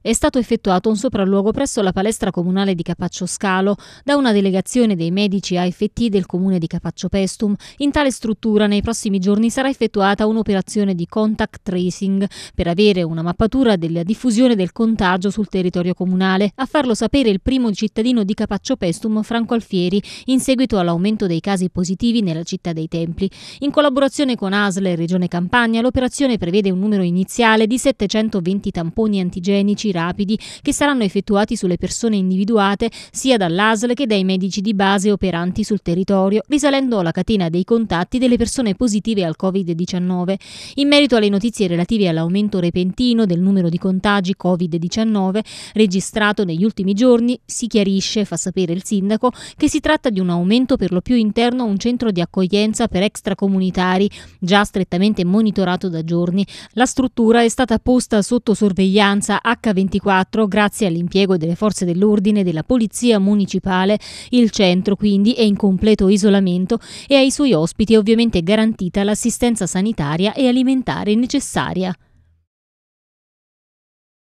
è stato effettuato un sopralluogo presso la palestra comunale di Capaccio Scalo da una delegazione dei medici AFT del comune di Capaccio Pestum. In tale struttura nei prossimi giorni sarà effettuata un'operazione di contact tracing per avere una mappatura della diffusione del contagio sul territorio comunale. A farlo sapere il primo cittadino di Capaccio Pestum, Franco Alfieri, in seguito all'aumento dei casi positivi nella città dei Templi. In collaborazione con ASL e Regione Campania, l'operazione prevede un numero iniziale di 720 tamponi antigenici tamponi rapidi che saranno effettuati sulle persone individuate sia dall'ASL che dai medici di base operanti sul territorio, risalendo alla catena dei contatti delle persone positive al Covid-19. In merito alle notizie relative all'aumento repentino del numero di contagi Covid-19 registrato negli ultimi giorni, si chiarisce, fa sapere il sindaco, che si tratta di un aumento per lo più interno a un centro di accoglienza per extracomunitari, già strettamente monitorato da giorni. La struttura è stata posta sotto sorveglianza HIV 2024, grazie all'impiego delle forze dell'ordine e della polizia municipale, il centro quindi è in completo isolamento e ai suoi ospiti è ovviamente garantita l'assistenza sanitaria e alimentare necessaria.